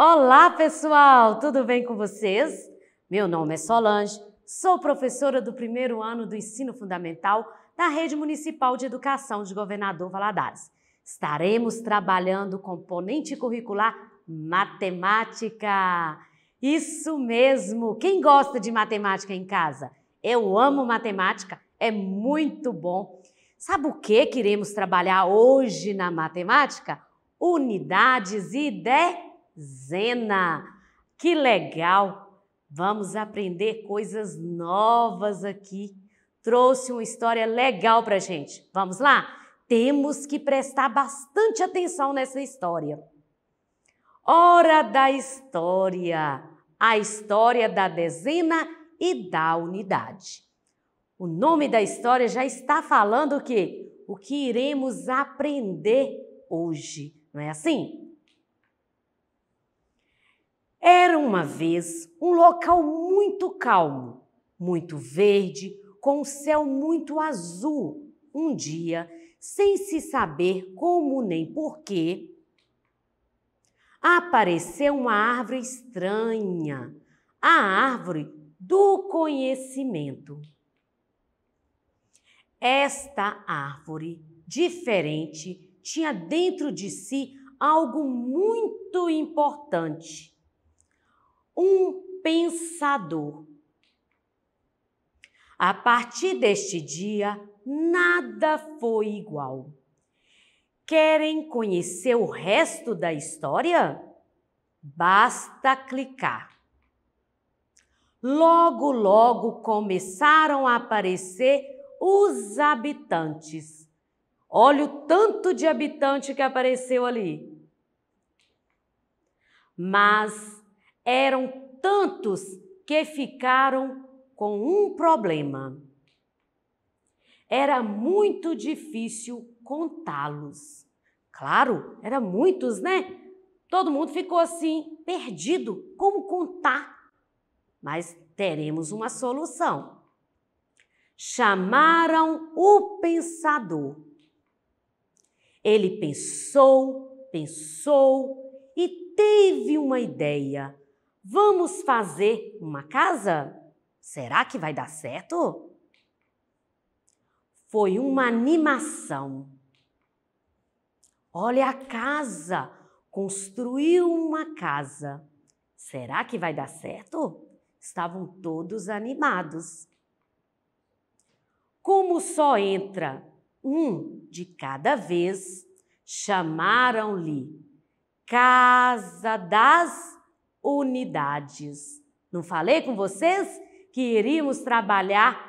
Olá, pessoal! Tudo bem com vocês? Meu nome é Solange, sou professora do primeiro ano do ensino fundamental da Rede Municipal de Educação de Governador Valadares. Estaremos trabalhando o componente curricular matemática. Isso mesmo! Quem gosta de matemática em casa? Eu amo matemática, é muito bom. Sabe o que queremos trabalhar hoje na matemática? Unidades e ideias Zena. Que legal! Vamos aprender coisas novas aqui. Trouxe uma história legal para gente. Vamos lá? Temos que prestar bastante atenção nessa história. Hora da história. A história da dezena e da unidade. O nome da história já está falando o quê? O que iremos aprender hoje, não é assim? Era uma vez um local muito calmo, muito verde, com um céu muito azul. Um dia, sem se saber como nem porquê, apareceu uma árvore estranha, a árvore do conhecimento. Esta árvore diferente tinha dentro de si algo muito importante um pensador. A partir deste dia, nada foi igual. Querem conhecer o resto da história? Basta clicar. Logo, logo começaram a aparecer os habitantes. Olha o tanto de habitante que apareceu ali. Mas eram tantos que ficaram com um problema. Era muito difícil contá-los. Claro, era muitos, né? Todo mundo ficou assim, perdido. Como contar? Mas teremos uma solução. Chamaram o pensador. Ele pensou, pensou e teve uma ideia. Vamos fazer uma casa? Será que vai dar certo? Foi uma animação. Olha a casa, construiu uma casa. Será que vai dar certo? Estavam todos animados. Como só entra um de cada vez, chamaram-lhe Casa das unidades. Não falei com vocês que iríamos trabalhar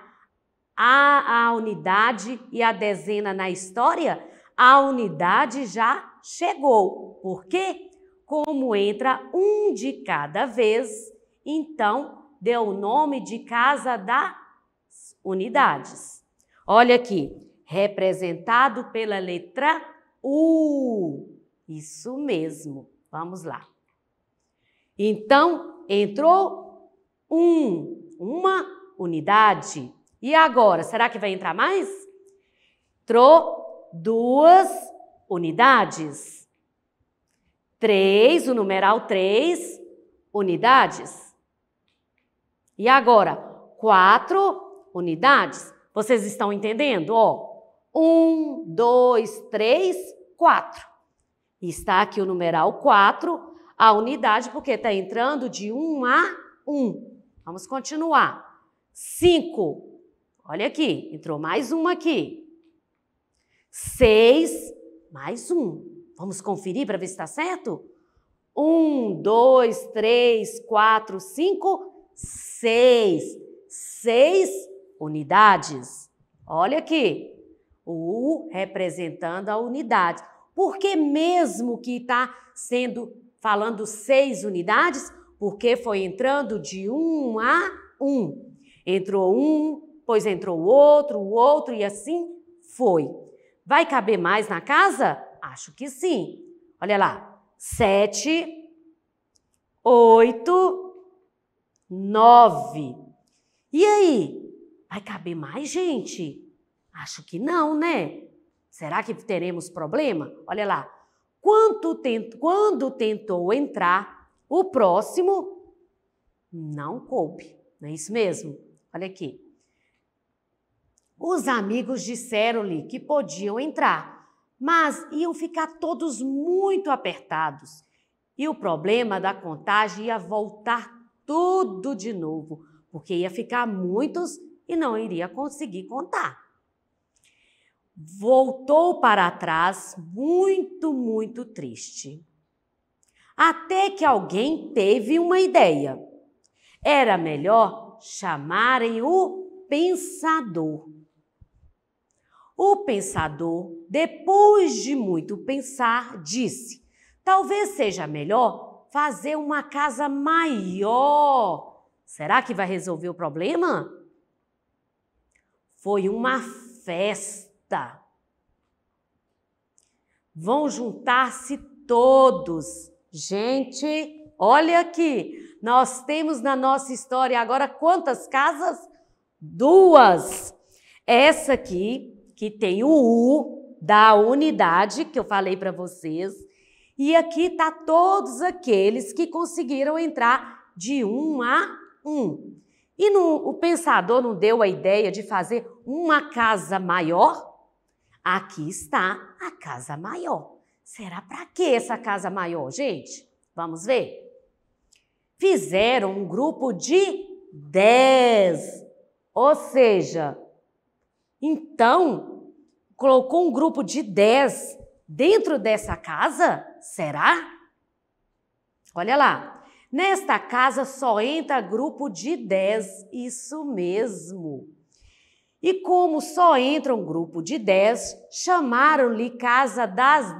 a, a unidade e a dezena na história? A unidade já chegou. Por quê? Como entra um de cada vez, então deu o nome de casa das unidades. Olha aqui, representado pela letra U. Isso mesmo. Vamos lá. Então, entrou um, uma unidade. E agora, será que vai entrar mais? Entrou duas unidades. Três, o numeral três unidades. E agora, quatro unidades. Vocês estão entendendo? Ó, um, dois, três, quatro. Está aqui o numeral quatro a unidade, porque está entrando de 1 a 1. Vamos continuar. 5. Olha aqui, entrou mais um aqui. 6, mais um. Vamos conferir para ver se está certo? 1, 2, 3, 4, 5, 6. 6 unidades. Olha aqui, o U representando a unidade. Porque mesmo que está sendo falando seis unidades, porque foi entrando de um a um. Entrou um, pois entrou o outro, o outro e assim foi. Vai caber mais na casa? Acho que sim. Olha lá. Sete, oito, nove. E aí? Vai caber mais gente? Acho que não, né? Será que teremos problema? Olha lá quando tentou entrar, o próximo não coube. Não é isso mesmo? Olha aqui. Os amigos disseram-lhe que podiam entrar, mas iam ficar todos muito apertados. E o problema da contagem ia voltar tudo de novo, porque ia ficar muitos e não iria conseguir contar voltou para trás muito, muito triste. Até que alguém teve uma ideia. Era melhor chamarem o pensador. O pensador, depois de muito pensar, disse: talvez seja melhor fazer uma casa maior. Será que vai resolver o problema? Foi uma festa Tá. Vão juntar-se todos. Gente, olha aqui. Nós temos na nossa história agora quantas casas? Duas. Essa aqui, que tem o U da unidade que eu falei para vocês, e aqui tá todos aqueles que conseguiram entrar de um a um. E no, o pensador não deu a ideia de fazer uma casa maior? Aqui está a casa maior. Será para que essa casa maior, gente? Vamos ver. Fizeram um grupo de 10. Ou seja, então, colocou um grupo de 10 dentro dessa casa? Será? Olha lá. Nesta casa só entra grupo de 10. Isso mesmo. E como só entra um grupo de dez, chamaram-lhe Casa das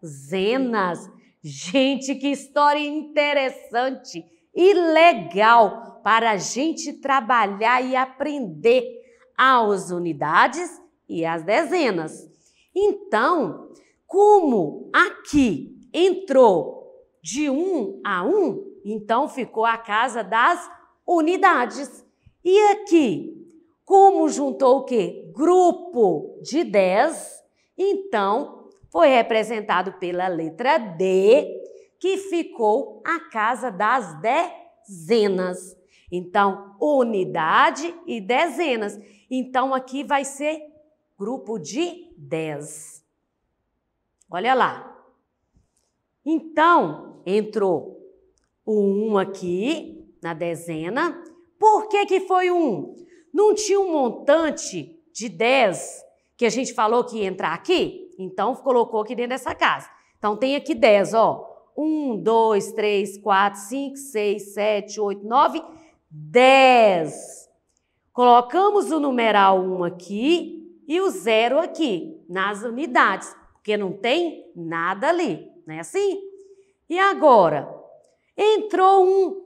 Dezenas. Gente, que história interessante e legal para a gente trabalhar e aprender as unidades e as dezenas. Então, como aqui entrou de um a um, então ficou a casa das unidades. E aqui como juntou o quê? Grupo de 10, então foi representado pela letra D, que ficou a casa das dezenas. Então, unidade e dezenas. Então, aqui vai ser grupo de 10. Olha lá. Então, entrou o 1 um aqui na dezena. Por que, que foi 1? Um? Não tinha um montante de 10 que a gente falou que ia entrar aqui? Então colocou aqui dentro dessa casa. Então tem aqui 10, ó. 1, 2, 3, 4, 5, 6, 7, 8, 9, 10. Colocamos o numeral 1 aqui e o 0 aqui, nas unidades, porque não tem nada ali, não é assim? E agora? Entrou um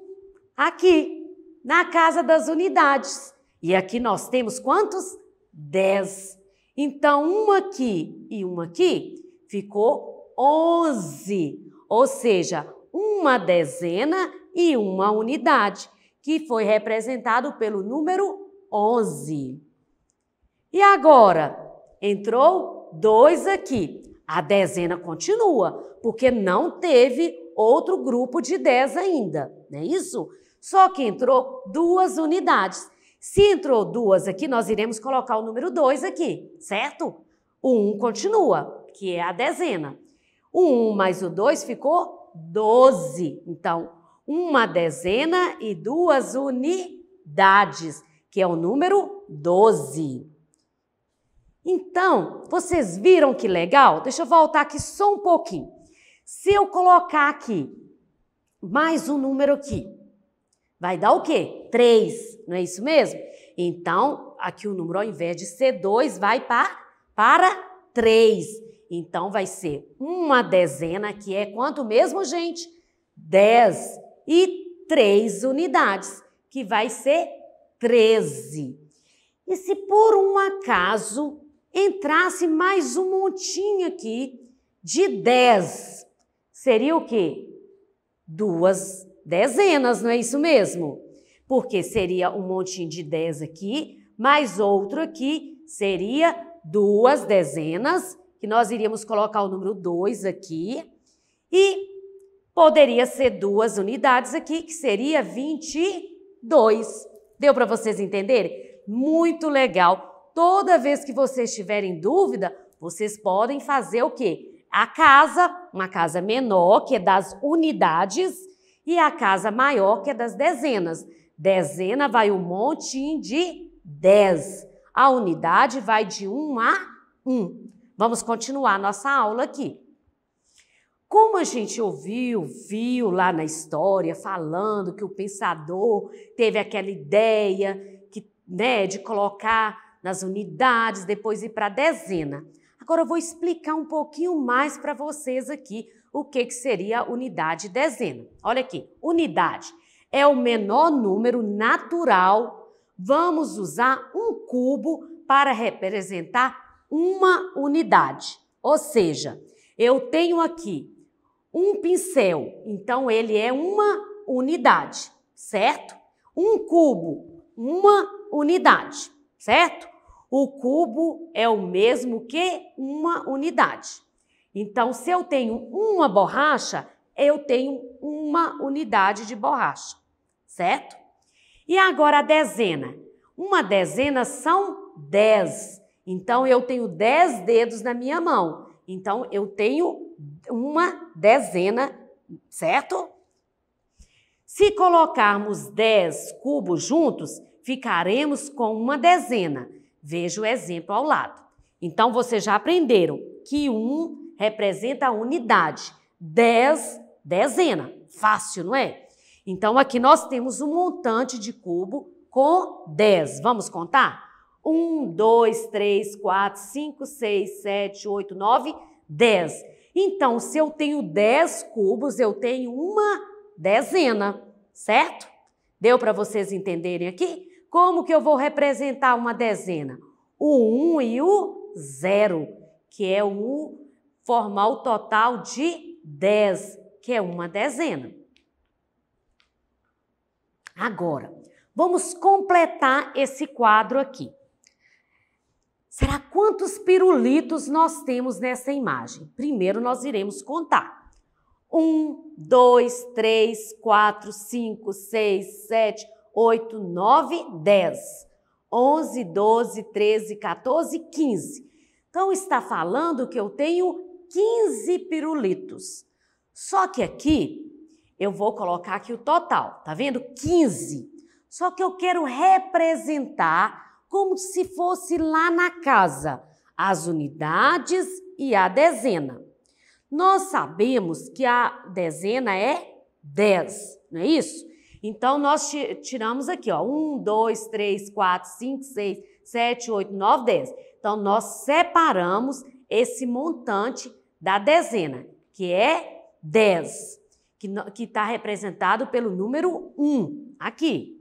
aqui, na casa das unidades. E aqui nós temos quantos? 10. Então, uma aqui e uma aqui ficou 11, ou seja, uma dezena e uma unidade, que foi representado pelo número 11. E agora, entrou dois aqui. A dezena continua, porque não teve outro grupo de 10 ainda, não é isso? Só que entrou duas unidades. Se entrou duas aqui, nós iremos colocar o número 2 aqui, certo? O 1 um continua, que é a dezena. O 1 um mais o 2 ficou 12. Então, uma dezena e duas unidades, que é o número 12. Então, vocês viram que legal? Deixa eu voltar aqui só um pouquinho. Se eu colocar aqui mais um número aqui, Vai dar o quê? 3, não é isso mesmo? Então, aqui o número ao invés de ser 2 vai para, para 3. Então, vai ser uma dezena, que é quanto mesmo, gente? 10 e 3 unidades, que vai ser 13. E se por um acaso entrasse mais um montinho aqui de 10, seria o quê? Duas dezenas, não é isso mesmo? Porque seria um montinho de dez aqui, mais outro aqui, seria duas dezenas, que nós iríamos colocar o número dois aqui. E poderia ser duas unidades aqui, que seria 22. Deu para vocês entenderem? Muito legal. Toda vez que vocês tiverem dúvida, vocês podem fazer o quê? A casa, uma casa menor, que é das unidades, e a casa maior, que é das dezenas. Dezena vai um montinho de dez. A unidade vai de um a um. Vamos continuar nossa aula aqui. Como a gente ouviu, viu lá na história, falando que o pensador teve aquela ideia que, né, de colocar nas unidades, depois ir para a dezena. Agora eu vou explicar um pouquinho mais para vocês aqui o que, que seria unidade dezena. Olha aqui, unidade é o menor número natural. Vamos usar um cubo para representar uma unidade. Ou seja, eu tenho aqui um pincel, então ele é uma unidade, certo? Um cubo, uma unidade, certo? O cubo é o mesmo que uma unidade. Então, se eu tenho uma borracha, eu tenho uma unidade de borracha, certo? E agora a dezena. Uma dezena são dez. Então, eu tenho dez dedos na minha mão. Então, eu tenho uma dezena, certo? Se colocarmos 10 cubos juntos, ficaremos com uma dezena. Veja o exemplo ao lado. Então, vocês já aprenderam que um representa a unidade. Dez, dezena. Fácil, não é? Então, aqui nós temos um montante de cubo com 10. Vamos contar? 1, 2, 3, 4, 5, 6, 7, 8, 9, 10. Então, se eu tenho 10 cubos, eu tenho uma dezena, certo? Deu para vocês entenderem aqui? Como que eu vou representar uma dezena? O 1 um e o 0, que é o formar o total de 10, que é uma dezena. Agora, vamos completar esse quadro aqui. Será quantos pirulitos nós temos nessa imagem? Primeiro nós iremos contar. 1, 2, 3, 4, 5, 6, 7, 8, 9, 10. 11, 12, 13, 14, 15. Então está falando que eu tenho 15 pirulitos. Só que aqui eu vou colocar aqui o total, tá vendo? 15. Só que eu quero representar como se fosse lá na casa, as unidades e a dezena. Nós sabemos que a dezena é 10, não é isso? Então, nós tiramos aqui, ó, 1, 2, 3, 4, 5, 6, 7, 8, 9, 10. Então, nós separamos esse montante da dezena, que é 10, que está representado pelo número 1 aqui.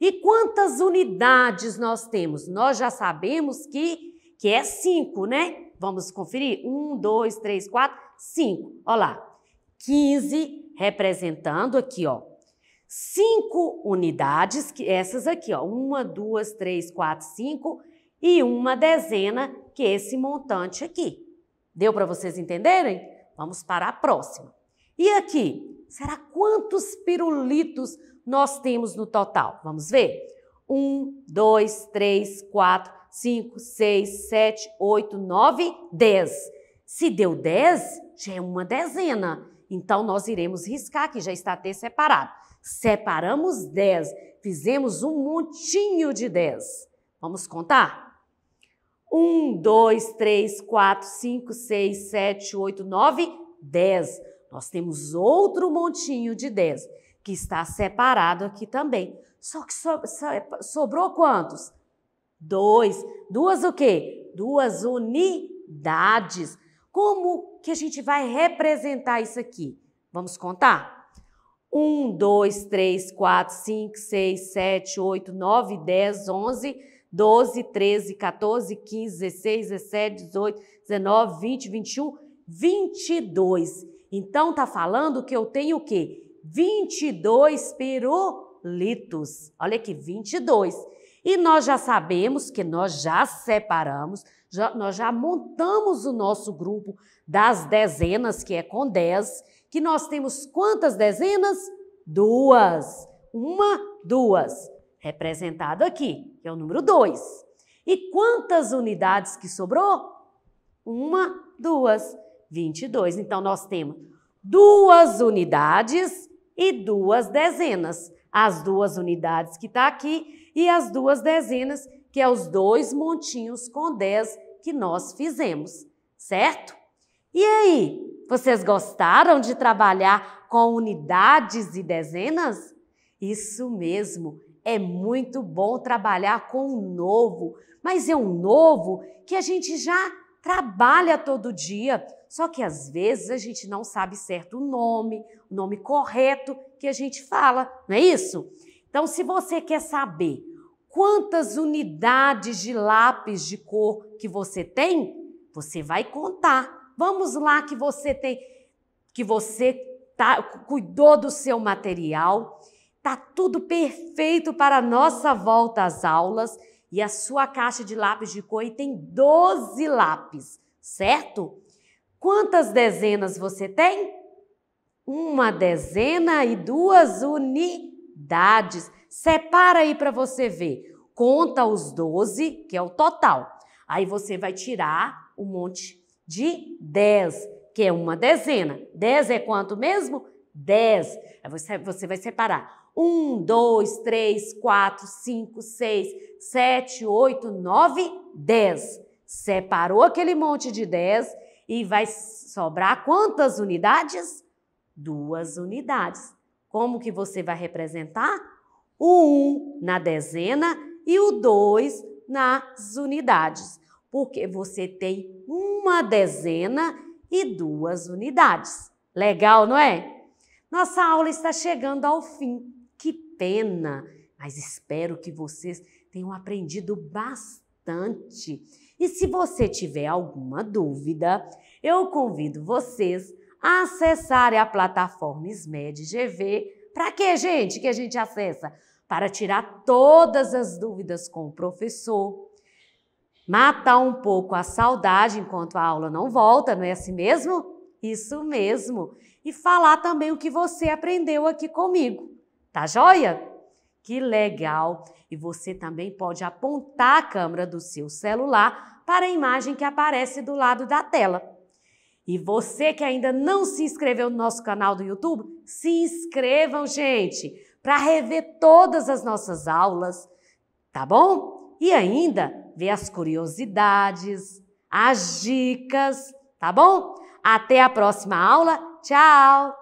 E quantas unidades nós temos? Nós já sabemos que, que é 5, né? Vamos conferir? 1, 2, 3, 4, 5. Olha lá. 15 representando aqui, ó. 5 unidades, que essas aqui, ó. 1, 2, 3, 4, 5. E uma dezena, que é esse montante aqui. Deu para vocês entenderem? Vamos para a próxima. E aqui, será quantos pirulitos nós temos no total? Vamos ver? 1, 2, 3, 4, 5, 6, 7, 8, 9, 10. Se deu 10, já é uma dezena. Então, nós iremos riscar que já está até separado. Separamos 10, fizemos um montinho de 10. Vamos contar? 1, 2, 3, 4, 5, 6, 7, 8, 9, 10. Nós temos outro montinho de 10 que está separado aqui também. Só que so, so, sobrou quantos? Dois. Duas o quê? Duas unidades. Como que a gente vai representar isso aqui? Vamos contar? 1, 2, 3, 4, 5, 6, 7, 8, 9, 10, 11, 12, 13, 14, 15, 16, 17, 18, 19, 20, 21, 22. Então tá falando que eu tenho o quê? 22 perolitos. Olha aqui, 22. E nós já sabemos que nós já separamos, já, nós já montamos o nosso grupo das dezenas, que é com 10, que nós temos quantas dezenas? Duas. Uma, duas representado aqui, que é o número 2. E quantas unidades que sobrou? Uma, duas, 22. Então, nós temos duas unidades e duas dezenas. As duas unidades que está aqui e as duas dezenas, que é os dois montinhos com 10 que nós fizemos, certo? E aí, vocês gostaram de trabalhar com unidades e dezenas? Isso mesmo, é muito bom trabalhar com o um novo, mas é um novo que a gente já trabalha todo dia, só que às vezes a gente não sabe certo o nome, o nome correto que a gente fala, não é isso? Então, se você quer saber quantas unidades de lápis de cor que você tem, você vai contar. Vamos lá que você tem que você tá, cuidou do seu material Tá tudo perfeito para a nossa volta às aulas e a sua caixa de lápis de cor tem 12 lápis, certo? Quantas dezenas você tem? Uma dezena e duas unidades. Separa aí para você ver. Conta os 12, que é o total. Aí você vai tirar um monte de 10, que é uma dezena. 10 é quanto mesmo? 10. Aí você, você vai separar um, dois, três, quatro, cinco, seis, sete, oito, nove, dez. Separou aquele monte de dez e vai sobrar quantas unidades? Duas unidades. Como que você vai representar? um na dezena e o dois nas unidades. Porque você tem uma dezena e duas unidades. Legal, não é? Nossa aula está chegando ao fim pena, mas espero que vocês tenham aprendido bastante. E se você tiver alguma dúvida, eu convido vocês a acessarem a plataforma SMED GV. Para que, gente, que a gente acessa? Para tirar todas as dúvidas com o professor, matar um pouco a saudade enquanto a aula não volta, não é assim mesmo? Isso mesmo. E falar também o que você aprendeu aqui comigo. Tá joia? Que legal! E você também pode apontar a câmera do seu celular para a imagem que aparece do lado da tela. E você que ainda não se inscreveu no nosso canal do YouTube, se inscrevam, gente, para rever todas as nossas aulas, tá bom? E ainda ver as curiosidades, as dicas, tá bom? Até a próxima aula. Tchau!